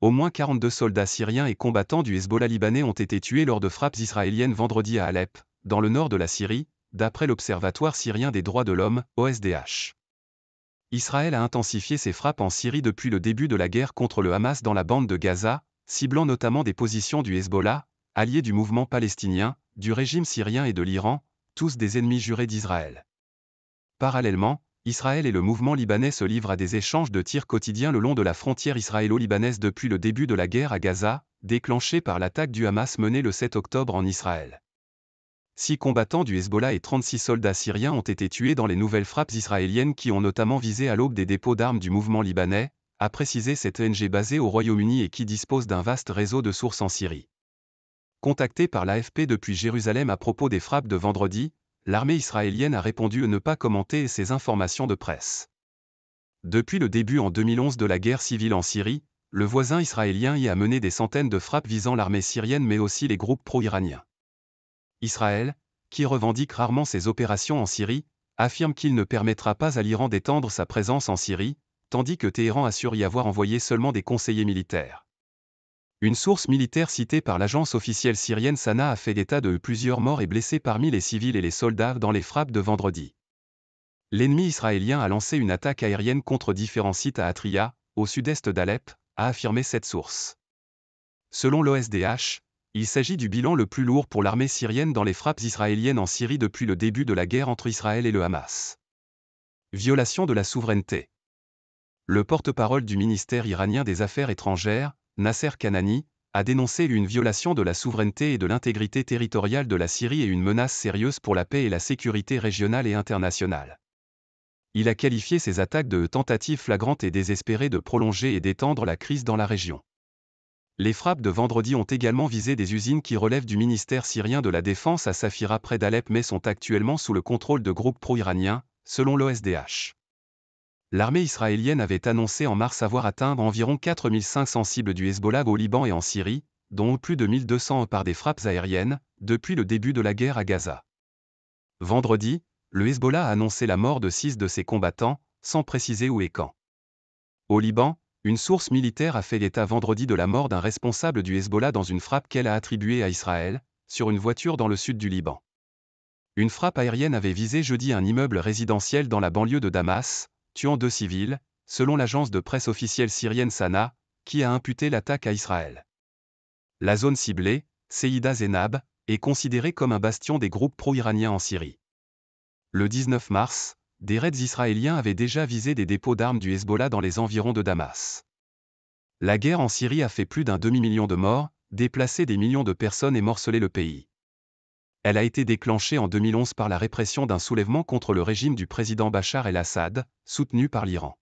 au moins 42 soldats syriens et combattants du Hezbollah libanais ont été tués lors de frappes israéliennes vendredi à Alep, dans le nord de la Syrie, d'après l'Observatoire syrien des droits de l'homme, OSDH. Israël a intensifié ses frappes en Syrie depuis le début de la guerre contre le Hamas dans la bande de Gaza, ciblant notamment des positions du Hezbollah, allié du mouvement palestinien, du régime syrien et de l'Iran, tous des ennemis jurés d'Israël. Parallèlement, Israël et le mouvement libanais se livrent à des échanges de tirs quotidiens le long de la frontière israélo-libanaise depuis le début de la guerre à Gaza, déclenchée par l'attaque du Hamas menée le 7 octobre en Israël. Six combattants du Hezbollah et 36 soldats syriens ont été tués dans les nouvelles frappes israéliennes qui ont notamment visé à l'aube des dépôts d'armes du mouvement libanais, a précisé cette ONG basée au Royaume-Uni et qui dispose d'un vaste réseau de sources en Syrie. Contacté par l'AFP depuis Jérusalem à propos des frappes de vendredi, l'armée israélienne a répondu ne pas commenter ces informations de presse. Depuis le début en 2011 de la guerre civile en Syrie, le voisin israélien y a mené des centaines de frappes visant l'armée syrienne mais aussi les groupes pro-iraniens. Israël, qui revendique rarement ses opérations en Syrie, affirme qu'il ne permettra pas à l'Iran d'étendre sa présence en Syrie, tandis que Téhéran assure y avoir envoyé seulement des conseillers militaires. Une source militaire citée par l'agence officielle syrienne Sana a fait état de plusieurs morts et blessés parmi les civils et les soldats dans les frappes de vendredi. L'ennemi israélien a lancé une attaque aérienne contre différents sites à Atria, au sud-est d'Alep, a affirmé cette source. Selon l'OSDH, il s'agit du bilan le plus lourd pour l'armée syrienne dans les frappes israéliennes en Syrie depuis le début de la guerre entre Israël et le Hamas. Violation de la souveraineté. Le porte-parole du ministère iranien des Affaires étrangères, Nasser Kanani, a dénoncé une violation de la souveraineté et de l'intégrité territoriale de la Syrie et une menace sérieuse pour la paix et la sécurité régionale et internationale. Il a qualifié ces attaques de tentatives flagrantes et désespérées de prolonger et d'étendre la crise dans la région. Les frappes de vendredi ont également visé des usines qui relèvent du ministère syrien de la Défense à Safira près d'Alep mais sont actuellement sous le contrôle de groupes pro-iraniens, selon l'OSDH l'armée israélienne avait annoncé en mars avoir atteint environ 4500 cibles du Hezbollah au Liban et en Syrie, dont plus de 1200 par des frappes aériennes, depuis le début de la guerre à Gaza. Vendredi, le Hezbollah a annoncé la mort de six de ses combattants, sans préciser où et quand. Au Liban, une source militaire a fait l'état vendredi de la mort d'un responsable du Hezbollah dans une frappe qu'elle a attribuée à Israël, sur une voiture dans le sud du Liban. Une frappe aérienne avait visé jeudi un immeuble résidentiel dans la banlieue de Damas, tuant deux civils, selon l'agence de presse officielle syrienne Sana, qui a imputé l'attaque à Israël. La zone ciblée, Seïda Zenab, est considérée comme un bastion des groupes pro-iraniens en Syrie. Le 19 mars, des raids israéliens avaient déjà visé des dépôts d'armes du Hezbollah dans les environs de Damas. La guerre en Syrie a fait plus d'un demi-million de morts, déplacé des millions de personnes et morcelé le pays elle a été déclenchée en 2011 par la répression d'un soulèvement contre le régime du président Bachar el-Assad, soutenu par l'Iran.